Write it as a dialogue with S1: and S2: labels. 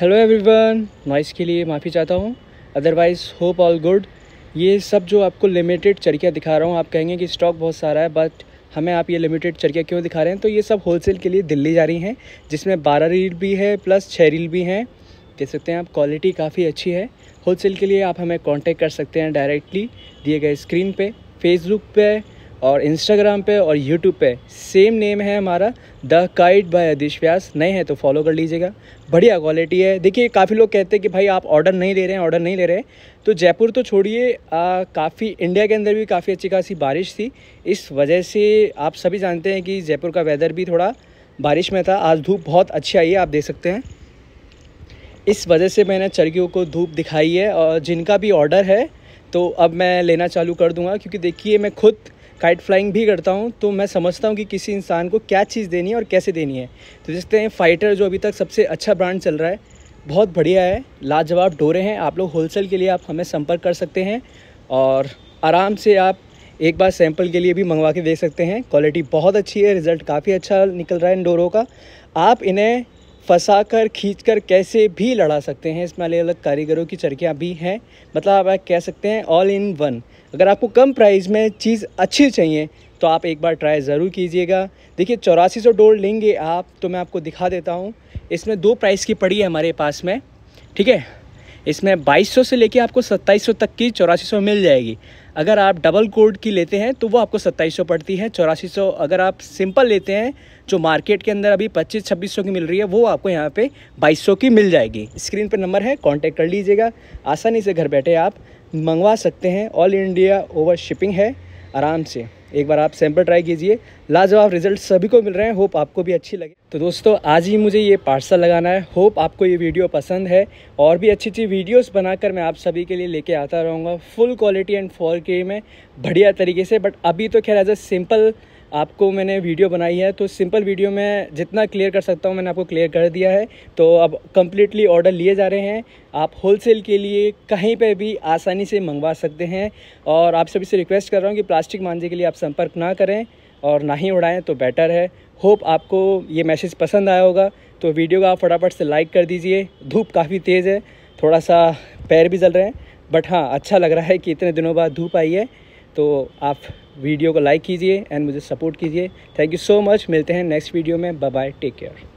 S1: hello everyone noise के लिए माफ़ी चाहता हूँ अदरवाइज़ होप ऑल गुड ये सब जो आपको लिमिटेड चरकियाँ दिखा रहा हूँ आप कहेंगे कि स्टॉक बहुत सारा है बट हमें आप ये लिमिटेड चरकिया क्यों दिखा रहे हैं तो ये सब होलसेल के लिए दिल्ली जा रही हैं जिसमें बारह रील भी है प्लस छः रील भी हैं देख सकते हैं आप क्वालिटी काफ़ी अच्छी है होलसेल के लिए आप हमें कॉन्टेक्ट कर सकते हैं डायरेक्टली दिए गए स्क्रीन पर फेसबुक पर और इंस्टाग्राम पे और यूट्यूब पे सेम नेम है हमारा the kite by Adish Vyas नए हैं तो फॉलो कर लीजिएगा बढ़िया क्वालिटी है देखिए काफ़ी लोग कहते हैं कि भाई आप ऑर्डर नहीं ले रहे हैं ऑर्डर नहीं ले रहे हैं तो जयपुर तो छोड़िए काफ़ी इंडिया के अंदर भी काफ़ी अच्छी खासी बारिश थी इस वजह से आप सभी जानते हैं कि जयपुर का वेदर भी थोड़ा बारिश में था आज धूप बहुत अच्छी आई है आप देख सकते हैं इस वजह से मैंने चर्गियों को धूप दिखाई है और जिनका भी ऑर्डर है तो अब मैं लेना चालू कर दूंगा क्योंकि देखिए मैं खुद काइट फ्लाइंग भी करता हूँ तो मैं समझता हूँ कि किसी इंसान को क्या चीज़ देनी है और कैसे देनी है तो जिसते हैं फाइटर जो अभी तक सबसे अच्छा ब्रांड चल रहा है बहुत बढ़िया है लाजवाब डोरे हैं आप लोग होलसेल के लिए आप हमें संपर्क कर सकते हैं और आराम से आप एक बार सैंपल के लिए भी मंगवा के देख सकते हैं क्वालिटी बहुत अच्छी है रिज़ल्ट काफ़ी अच्छा निकल रहा है इन डोरों का आप इन्हें फंसा कर खींच कर कैसे भी लड़ा सकते हैं इसमें अलग अलग कारीगरों की चरखियाँ भी हैं मतलब आप कह सकते हैं ऑल इन वन अगर आपको कम प्राइस में चीज़ अच्छी चाहिए तो आप एक बार ट्राई ज़रूर कीजिएगा देखिए चौरासी सौ डोर लेंगे आप तो मैं आपको दिखा देता हूँ इसमें दो प्राइस की पड़ी है हमारे पास में ठीक है इसमें 2200 से लेके आपको 2700 तक की चौरासी मिल जाएगी अगर आप डबल कोड की लेते हैं तो वो आपको 2700 पड़ती है चौरासी अगर आप सिंपल लेते हैं जो मार्केट के अंदर अभी 25-2600 की मिल रही है वो आपको यहाँ पे 2200 की मिल जाएगी स्क्रीन पर नंबर है कांटेक्ट कर लीजिएगा आसानी से घर बैठे आप मंगवा सकते हैं ऑल इंडिया ओवर शिपिंग है आराम से एक बार आप सैंपल ट्राई कीजिए लाजवाब रिजल्ट सभी को मिल रहे हैं होप आपको भी अच्छी लगे तो दोस्तों आज ही मुझे ये पार्सल लगाना है होप आपको ये वीडियो पसंद है और भी अच्छी अच्छी वीडियोस बनाकर मैं आप सभी के लिए लेके आता रहूँगा फुल क्वालिटी एंड फॉर के में बढ़िया तरीके से बट अभी तो खैर एज अ सिंपल आपको मैंने वीडियो बनाई है तो सिंपल वीडियो में जितना क्लियर कर सकता हूँ मैंने आपको क्लियर कर दिया है तो अब कम्प्लीटली ऑर्डर लिए जा रहे हैं आप होलसेल के लिए कहीं पर भी आसानी से मंगवा सकते हैं और आप सभी से रिक्वेस्ट कर रहा हूँ कि प्लास्टिक मांझे के लिए आप संपर्क ना करें और ना ही उड़ाएँ तो बेटर है होप आपको ये मैसेज पसंद आया होगा तो वीडियो को आप फटाफट से लाइक कर दीजिए धूप काफ़ी तेज़ है थोड़ा सा पैर भी जल रहे हैं बट हाँ अच्छा लग रहा है कि इतने दिनों बाद धूप आई है तो आप वीडियो को लाइक कीजिए एंड मुझे सपोर्ट कीजिए थैंक यू सो मच मिलते हैं नेक्स्ट वीडियो में बाय बाय टेक केयर